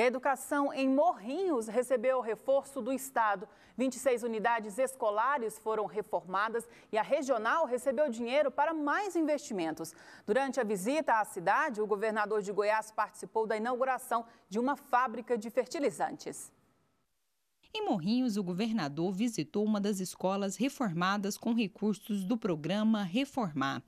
E a educação em Morrinhos recebeu reforço do Estado. 26 unidades escolares foram reformadas e a regional recebeu dinheiro para mais investimentos. Durante a visita à cidade, o governador de Goiás participou da inauguração de uma fábrica de fertilizantes. Em Morrinhos, o governador visitou uma das escolas reformadas com recursos do programa Reformar.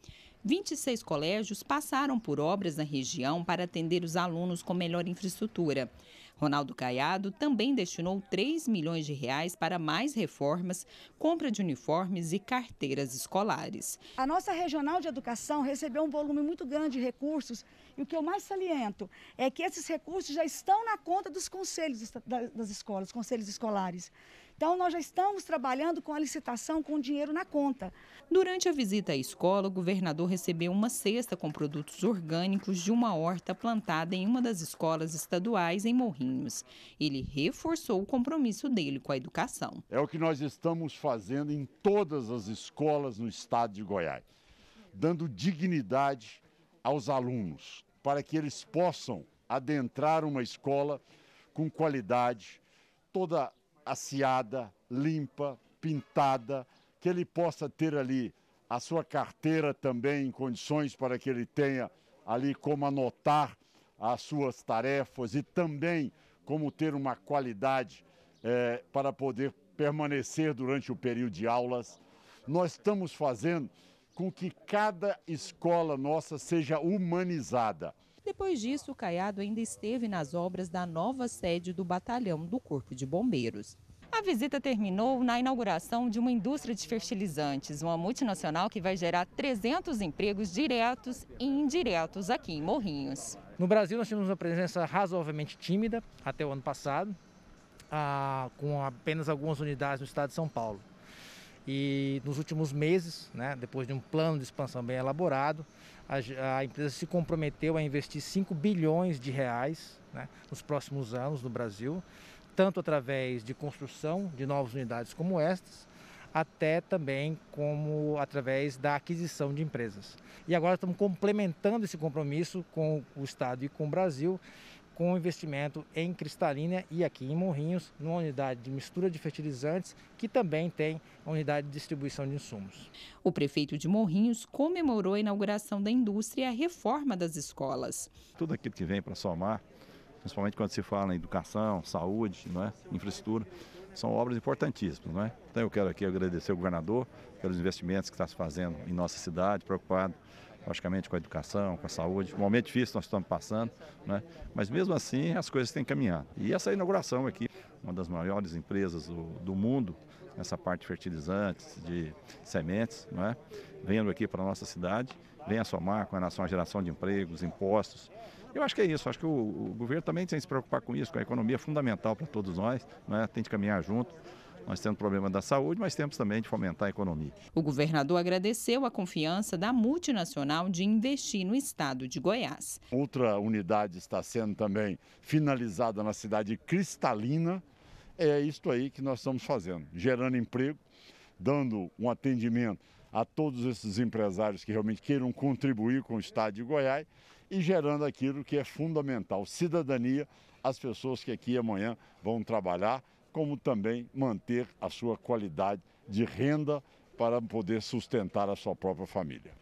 26 colégios passaram por obras na região para atender os alunos com melhor infraestrutura. Ronaldo Caiado também destinou 3 milhões de reais para mais reformas, compra de uniformes e carteiras escolares. A nossa regional de educação recebeu um volume muito grande de recursos e o que eu mais saliento é que esses recursos já estão na conta dos conselhos das escolas, conselhos escolares. Então, nós já estamos trabalhando com a licitação com dinheiro na conta. Durante a visita à escola, o governador recebeu uma cesta com produtos orgânicos de uma horta plantada em uma das escolas estaduais em Morrinhos. Ele reforçou o compromisso dele com a educação. É o que nós estamos fazendo em todas as escolas no estado de Goiás, dando dignidade aos alunos, para que eles possam adentrar uma escola com qualidade, toda aciada, limpa, pintada, que ele possa ter ali a sua carteira também em condições para que ele tenha ali como anotar as suas tarefas e também como ter uma qualidade é, para poder permanecer durante o período de aulas. Nós estamos fazendo com que cada escola nossa seja humanizada. Depois disso, o Caiado ainda esteve nas obras da nova sede do batalhão do Corpo de Bombeiros. A visita terminou na inauguração de uma indústria de fertilizantes, uma multinacional que vai gerar 300 empregos diretos e indiretos aqui em Morrinhos. No Brasil, nós tivemos uma presença razoavelmente tímida até o ano passado, ah, com apenas algumas unidades no estado de São Paulo. E nos últimos meses, né, depois de um plano de expansão bem elaborado, a, a empresa se comprometeu a investir 5 bilhões de reais né, nos próximos anos no Brasil, tanto através de construção de novas unidades como estas, até também como através da aquisição de empresas. E agora estamos complementando esse compromisso com o Estado e com o Brasil, com investimento em Cristalina e aqui em Morrinhos, numa unidade de mistura de fertilizantes, que também tem unidade de distribuição de insumos. O prefeito de Morrinhos comemorou a inauguração da indústria e a reforma das escolas. Tudo aquilo que vem para somar, principalmente quando se fala em educação, saúde, não é? infraestrutura, são obras importantíssimas. Não é? Então eu quero aqui agradecer ao governador pelos investimentos que está se fazendo em nossa cidade, preocupado logicamente com a educação, com a saúde. Um momento difícil nós estamos passando, né? mas mesmo assim as coisas têm caminhado. E essa inauguração aqui, uma das maiores empresas do, do mundo, nessa parte de fertilizantes, de sementes, né? vendo aqui para a nossa cidade, vem a somar com relação à geração de empregos, impostos. Eu acho que é isso, acho que o, o governo também tem que se preocupar com isso, com a economia é fundamental para todos nós, né? tem que caminhar junto. Nós temos problema da saúde, mas temos também de fomentar a economia. O governador agradeceu a confiança da multinacional de investir no estado de Goiás. Outra unidade está sendo também finalizada na cidade Cristalina. É isto aí que nós estamos fazendo, gerando emprego, dando um atendimento a todos esses empresários que realmente queiram contribuir com o Estado de Goiás e gerando aquilo que é fundamental, cidadania, as pessoas que aqui amanhã vão trabalhar, como também manter a sua qualidade de renda para poder sustentar a sua própria família.